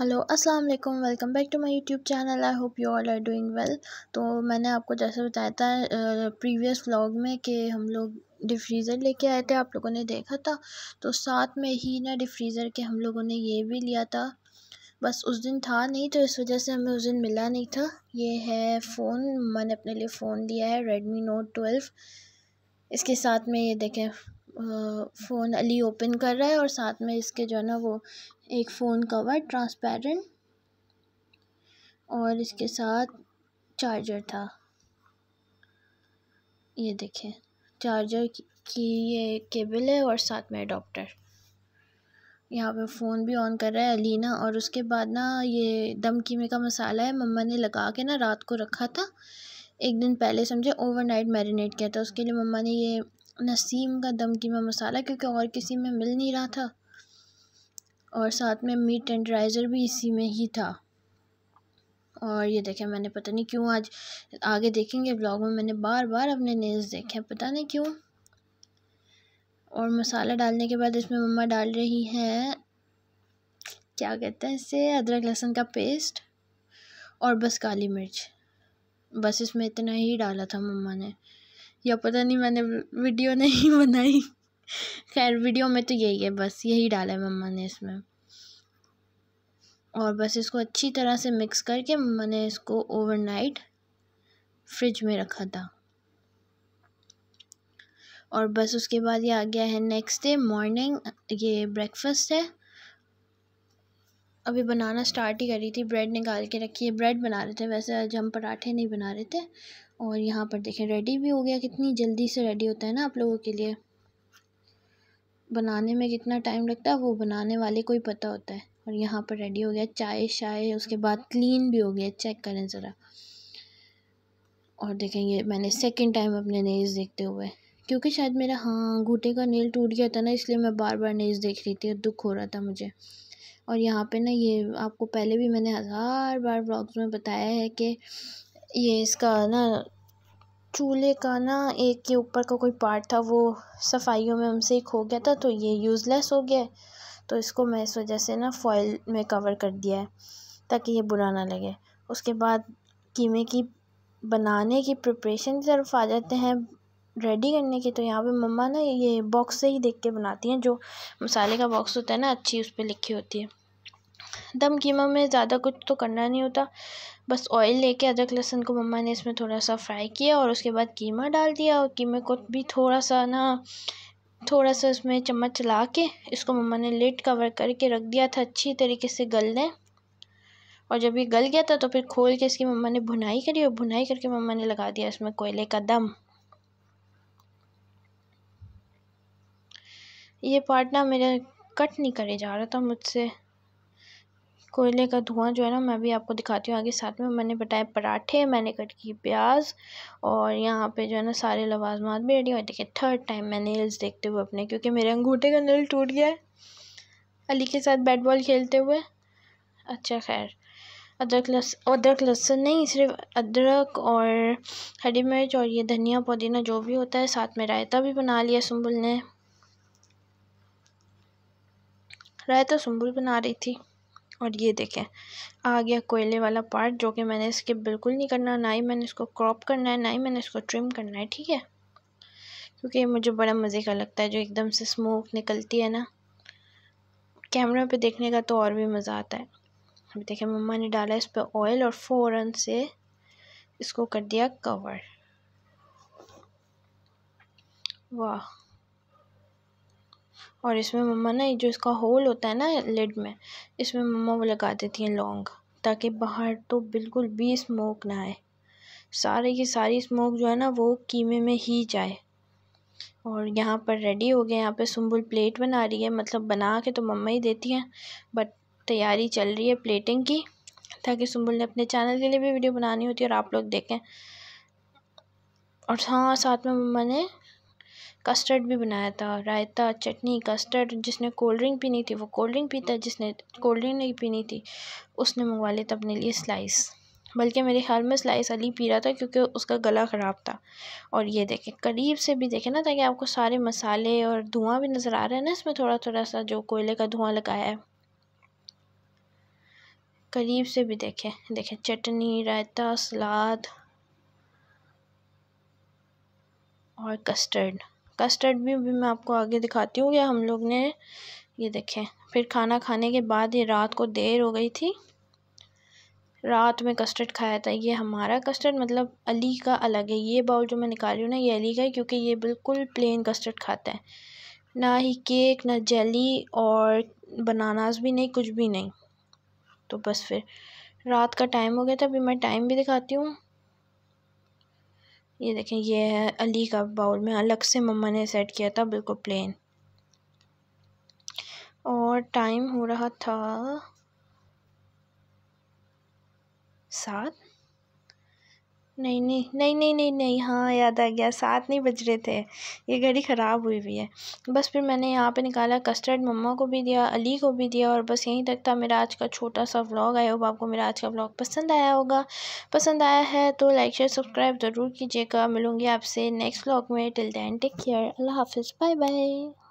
hello अस्सलाम वालेकुम welcome back to my YouTube channel I hope you all are doing well तो मैंने आपको जैसे बताया था प्रीवियस व्लॉग में कि हम लोग डिफ्रीज़र लेके आए थे आप लोगों ने देखा था तो साथ में ही ना डिफ्रीज़र के हम लोगों ने ये भी लिया था बस उस दिन था नहीं तो इस वजह से हमें उस दिन मिला नहीं था ये है फ़ोन मैंने अपने लिए फ़ोन लिया है रेडमी नोट ट्वेल्व इसके साथ में ये देखें फ़ोन अली ओपन कर रहा है और साथ में इसके जो है ना वो एक फ़ोन कवर ट्रांसपेरेंट और इसके साथ चार्जर था ये देखें चार्जर की ये केबल है और साथ में अडोप्टर यहाँ पे फ़ोन भी ऑन कर रहा है अलीना और उसके बाद ना ये दम कीमे का मसाला है मम्मा ने लगा के ना रात को रखा था एक दिन पहले समझे ओवरनाइट मैरिनेट किया था उसके लिए मम्मा ने ये नसीम का दम कीमा मसाला क्योंकि और किसी में मिल नहीं रहा था और साथ में मीट टेंडराइज़र भी इसी में ही था और ये देखें मैंने पता नहीं क्यों आज आगे देखेंगे ब्लॉग में मैंने बार बार अपने नेल्स देखे पता नहीं क्यों और मसाला डालने के बाद इसमें मम्मा डाल रही हैं क्या कहते हैं इसे अदरक लहसुन का पेस्ट और बस काली मिर्च बस इसमें इतना ही डाला था मम्मा ने या पता नहीं मैंने वीडियो नहीं बनाई खैर वीडियो में तो यही है बस यही डाला है मम्मा ने इसमें और बस इसको अच्छी तरह से मिक्स करके मम्मा ने इसको ओवरनाइट फ्रिज में रखा था और बस उसके बाद ये आ गया है नेक्स्ट डे मॉर्निंग ये ब्रेकफास्ट है अभी बनाना स्टार्ट ही कर रही थी ब्रेड निकाल के रखी है ब्रेड बना रहे थे वैसे आज हम पराठे नहीं बना रहे थे और यहाँ पर देखें रेडी भी हो गया कितनी जल्दी से रेडी होता है ना आप लोगों के लिए बनाने में कितना टाइम लगता है वो बनाने वाले को ही पता होता है और यहाँ पर रेडी हो गया चाय शाय उसके बाद क्लीन भी हो गया चेक करें ज़रा और देखेंगे मैंने सेकेंड टाइम अपने नेल्स देखते हुए क्योंकि शायद मेरा हाँ घूटे का नेल टूट गया था ना इसलिए मैं बार बार नेल्स देख रही थी और दुख हो रहा था मुझे और यहाँ पे ना ये आपको पहले भी मैंने हज़ार बार ब्लॉग्स में बताया है कि ये इसका ना चूल्हे का ना एक के ऊपर का कोई पार्ट था वो सफाइयों में हमसे खो गया था तो ये यूज़लेस हो गया है तो इसको मैं इस वजह से ना फॉइल में कवर कर दिया है ताकि ये बुरा ना लगे उसके बाद कीमे की बनाने की प्रिपरेशन की तरफ आ जाते हैं रेडी करने की तो यहाँ पे मम्मा ना ये बॉक्स से ही देख के बनाती हैं जो मसाले का बॉक्स होता है ना अच्छी उस पर लिखी होती है दम कीमा में ज़्यादा कुछ तो करना नहीं होता बस ऑयल लेके अदरक लहसुन को मम्मा ने इसमें थोड़ा सा फ्राई किया और उसके बाद कीमा डाल दिया और कीमे को भी थोड़ा सा ना थोड़ा सा इसमें चम्मच चला के इसको मम्मा ने लेट कवर करके रख दिया था अच्छी तरीके से गलने और जब ये गल गया था तो फिर खोल के इसकी मम्मा ने भुनाई करी और भुनाई करके मम्मा ने लगा दिया इसमें कोयले का दम ये पार्ट ना मेरा कट नहीं करे जा रहा था मुझसे कोयले का धुआं जो है ना मैं भी आपको दिखाती हूँ आगे साथ में मैंने बताए पराठे मैंने कट की प्याज और यहाँ पे जो है ना सारे लवाजमात भी रेडी हुए देखिए थर्ड टाइम मैंने नेल्स देखते हुए अपने क्योंकि मेरे अंगूठे का नल टूट गया है अली के साथ बैट बॉल खेलते हुए अच्छा खैर अदरक लस अदरक लहसुन नहीं सिर्फ अदरक और हरी मिर्च और ये धनिया पुदीना जो भी होता है साथ में रायता भी बना लिया सुम्बुल ने रायता सुम्बुल बना रही थी और ये देखें आ गया कोयले वाला पार्ट जो कि मैंने इसके बिल्कुल नहीं करना ना ही मैंने इसको क्रॉप करना है ना ही मैंने इसको ट्रिम करना है ठीक है क्योंकि मुझे बड़ा मज़े का लगता है जो एकदम से स्मोक निकलती है ना कैमरा पे देखने का तो और भी मज़ा आता है अभी देखें मम्मा ने डाला इस पर ऑयल और फ़ौर से इसको कर दिया कवर वाह और इसमें मम्मा ना जो इसका होल होता है ना लिड में इसमें मम्मा वो लगा देती हैं लौंग ताकि बाहर तो बिल्कुल भी स्मोक ना आए सारे की सारी स्मोक जो है ना वो कीमे में ही जाए और यहाँ पर रेडी हो गया यहाँ पे सुम्बुल प्लेट बना रही है मतलब बना के तो मम्मा ही देती हैं बट तैयारी चल रही है प्लेटिंग की ताकि सुम्बुल ने अपने चैनल के लिए भी वीडियो बनानी होती है और आप लोग देखें और हाँ साथ में मम्मा ने कस्टर्ड भी बनाया था रायता चटनी कस्टर्ड जिसने कोल्ड ड्रिंक पीनी थी वो कोल्ड ड्रिंक पीता जिसने कोल्ड ड्रिंक नहीं पीनी थी उसने मंगवा लिया था अपने लिए स्लाइस बल्कि मेरे ख्याल में स्लाइस अली पी रहा था क्योंकि उसका गला ख़राब था और ये देखें करीब से भी देखें ना ताकि आपको सारे मसाले और धुआँ भी नज़र आ रहा है ना इसमें थोड़ा थोड़ा सा जो कोयले का धुआँ लगाया है करीब से भी देखें देखें चटनी रायता सलाद और कस्टर्ड कस्टर्ड भी भी मैं आपको आगे दिखाती हूँ या हम लोग ने ये देखें फिर खाना खाने के बाद ये रात को देर हो गई थी रात में कस्टर्ड खाया था ये हमारा कस्टर्ड मतलब अली का अलग है ये बाउल जो मैं निकाली हूँ ना ये अली का है क्योंकि ये बिल्कुल प्लेन कस्टर्ड खाता है ना ही केक ना जेली और बनानास भी नहीं कुछ भी नहीं तो बस फिर रात का टाइम हो गया था अभी मैं टाइम भी दिखाती हूँ ये देखें ये है अली का बाउल में अलग से मम्मा ने सेट किया था बिल्कुल प्लेन और टाइम हो रहा था सात नहीं नहीं नहीं नहीं नहीं नहीं हाँ याद आ गया सात नहीं बज रहे थे ये घड़ी ख़राब हुई हुई है बस फिर मैंने यहाँ पे निकाला कस्टर्ड मम्मा को भी दिया अली को भी दिया और बस यहीं तक था मेरा आज का छोटा सा व्लॉग आया होगा आपको मेरा आज का व्लॉग पसंद आया होगा पसंद आया है तो लाइक शेयर सब्सक्राइब ज़रूर कीजिएगा मिलूँगी आपसे नेक्स्ट व्लॉग में टिल दैन टेक केयर अल्लाह हाफिज़ बाय बाय